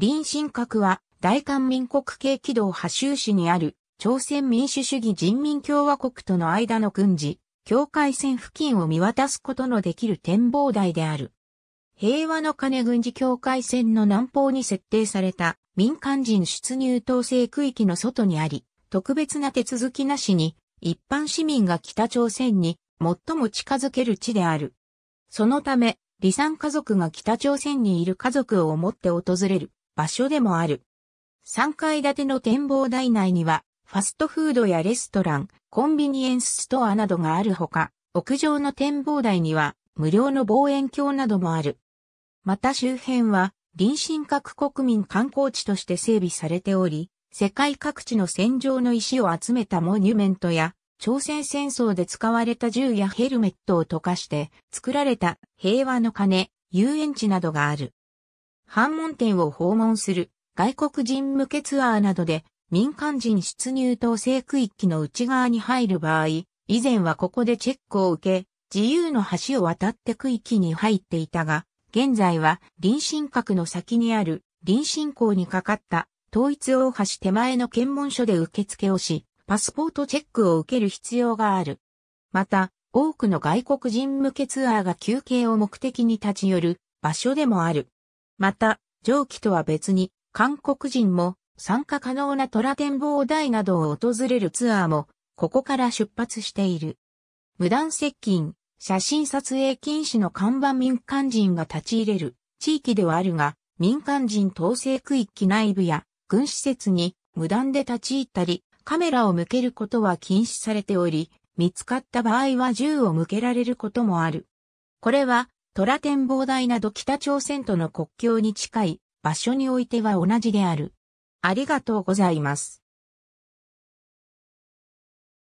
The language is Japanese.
林新閣は、大韓民国系軌道波州市にある、朝鮮民主主義人民共和国との間の軍事、境界線付近を見渡すことのできる展望台である。平和の鐘軍事境界線の南方に設定された民間人出入統制区域の外にあり、特別な手続きなしに一般市民が北朝鮮に最も近づける地である。そのため、離散家族が北朝鮮にいる家族を思って訪れる場所でもある。3階建ての展望台内には、ファストフードやレストラン、コンビニエンスストアなどがあるほか、屋上の展望台には、無料の望遠鏡などもある。また周辺は、臨人各国民観光地として整備されており、世界各地の戦場の石を集めたモニュメントや、朝鮮戦争で使われた銃やヘルメットを溶かして作られた平和の鐘、遊園地などがある。反問店を訪問する外国人向けツアーなどで民間人出入統制区域の内側に入る場合、以前はここでチェックを受け、自由の橋を渡って区域に入っていたが、現在は臨進閣の先にある臨進港にかかった統一大橋手前の検問所で受付をし、パスポートチェックを受ける必要がある。また、多くの外国人向けツアーが休憩を目的に立ち寄る場所でもある。また、蒸気とは別に、韓国人も参加可能な虎展望台などを訪れるツアーも、ここから出発している。無断接近、写真撮影禁止の看板民間人が立ち入れる地域ではあるが、民間人統制区域内部や軍施設に無断で立ち入ったり、カメラを向けることは禁止されており、見つかった場合は銃を向けられることもある。これは虎展望台など北朝鮮との国境に近い場所においては同じである。ありがとうございます。